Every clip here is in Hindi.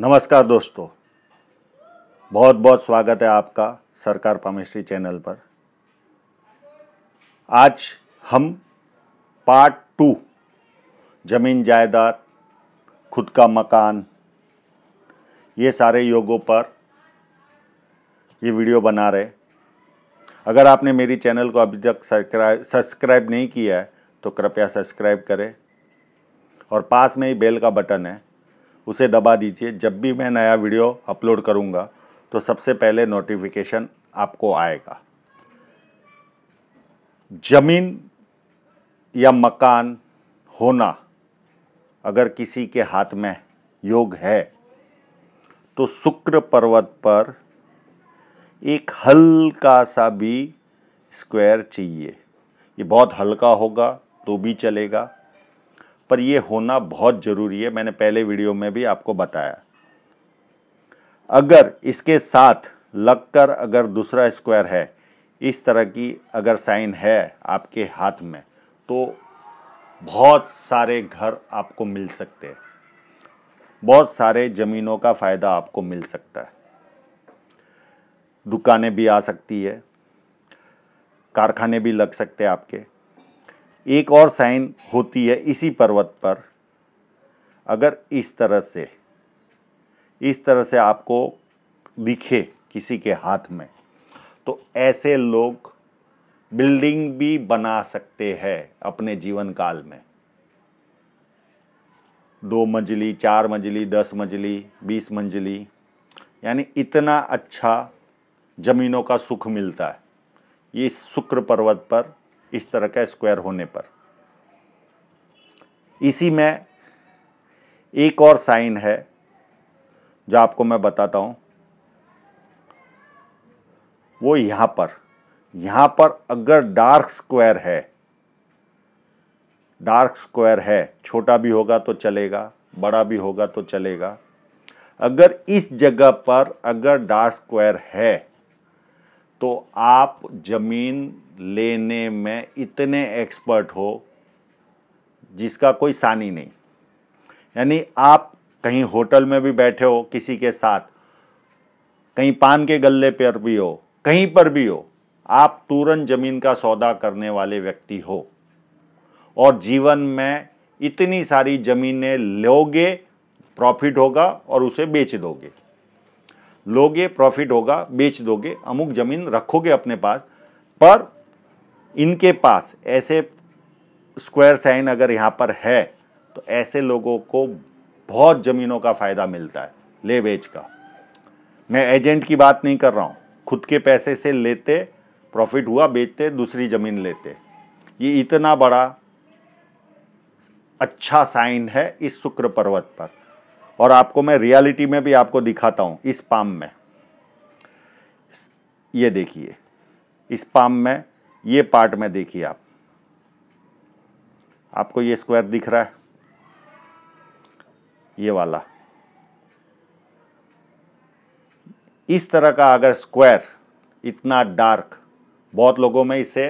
नमस्कार दोस्तों बहुत बहुत स्वागत है आपका सरकार पामिस्ट्री चैनल पर आज हम पार्ट टू जमीन जायदाद खुद का मकान ये सारे योगों पर ये वीडियो बना रहे अगर आपने मेरी चैनल को अभी तक सब्सक्राइब सब्सक्राइब नहीं किया है तो कृपया सब्सक्राइब करें और पास में ही बेल का बटन है उसे दबा दीजिए जब भी मैं नया वीडियो अपलोड करूँगा तो सबसे पहले नोटिफिकेशन आपको आएगा ज़मीन या मकान होना अगर किसी के हाथ में योग है तो शुक्र पर्वत पर एक हल्का सा भी स्क्वायर चाहिए ये बहुत हल्का होगा तो भी चलेगा पर यह होना बहुत ज़रूरी है मैंने पहले वीडियो में भी आपको बताया अगर इसके साथ लगकर अगर दूसरा स्क्वायर है इस तरह की अगर साइन है आपके हाथ में तो बहुत सारे घर आपको मिल सकते हैं बहुत सारे ज़मीनों का फ़ायदा आपको मिल सकता है दुकानें भी आ सकती है कारखाने भी लग सकते हैं आपके एक और साइन होती है इसी पर्वत पर अगर इस तरह से इस तरह से आपको दिखे किसी के हाथ में तो ऐसे लोग बिल्डिंग भी बना सकते हैं अपने जीवन काल में दो मंजिली चार मंजिली दस मंजिली बीस मंजिली यानी इतना अच्छा ज़मीनों का सुख मिलता है ये शुक्र पर्वत पर इस तरह का स्क्वायर होने पर इसी में एक और साइन है जो आपको मैं बताता हूं वो यहां पर यहां पर अगर डार्क स्क्वायर है डार्क स्क्वायर है छोटा भी होगा तो चलेगा बड़ा भी होगा तो चलेगा अगर इस जगह पर अगर डार्क स्क्वायर है तो आप ज़मीन लेने में इतने एक्सपर्ट हो जिसका कोई सानी नहीं यानी आप कहीं होटल में भी बैठे हो किसी के साथ कहीं पान के गले पर भी हो कहीं पर भी हो आप तुरंत ज़मीन का सौदा करने वाले व्यक्ति हो और जीवन में इतनी सारी ज़मीनें लोगे प्रॉफिट होगा और उसे बेच दोगे लोगे प्रॉफिट होगा बेच दोगे अमुक ज़मीन रखोगे अपने पास पर इनके पास ऐसे स्क्वायर साइन अगर यहाँ पर है तो ऐसे लोगों को बहुत ज़मीनों का फ़ायदा मिलता है ले बेच का मैं एजेंट की बात नहीं कर रहा हूँ खुद के पैसे से लेते प्रॉफिट हुआ बेचते दूसरी ज़मीन लेते ये इतना बड़ा अच्छा साइन है इस शुक्र पर्वत पर और आपको मैं रियलिटी में भी आपको दिखाता हूं इस पाम में ये देखिए इस पाम में ये पार्ट में देखिए आप आपको ये स्क्वायर दिख रहा है ये वाला इस तरह का अगर स्क्वायर इतना डार्क बहुत लोगों में इसे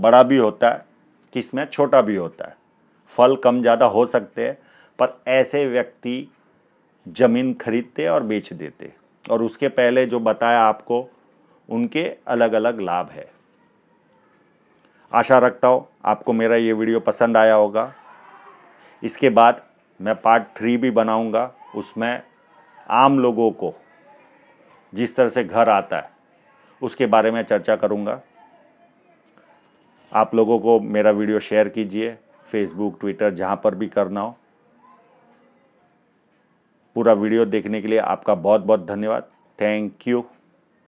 बड़ा भी होता है किसमें छोटा भी होता है फल कम ज़्यादा हो सकते हैं पर ऐसे व्यक्ति ज़मीन खरीदते और बेच देते और उसके पहले जो बताया आपको उनके अलग अलग लाभ है आशा रखता हूँ आपको मेरा ये वीडियो पसंद आया होगा इसके बाद मैं पार्ट थ्री भी बनाऊंगा उसमें आम लोगों को जिस तरह से घर आता है उसके बारे में चर्चा करूंगा आप लोगों को मेरा वीडियो शेयर कीजिए फेसबुक ट्विटर जहाँ पर भी करना हो पूरा वीडियो देखने के लिए आपका बहुत बहुत धन्यवाद थैंक यू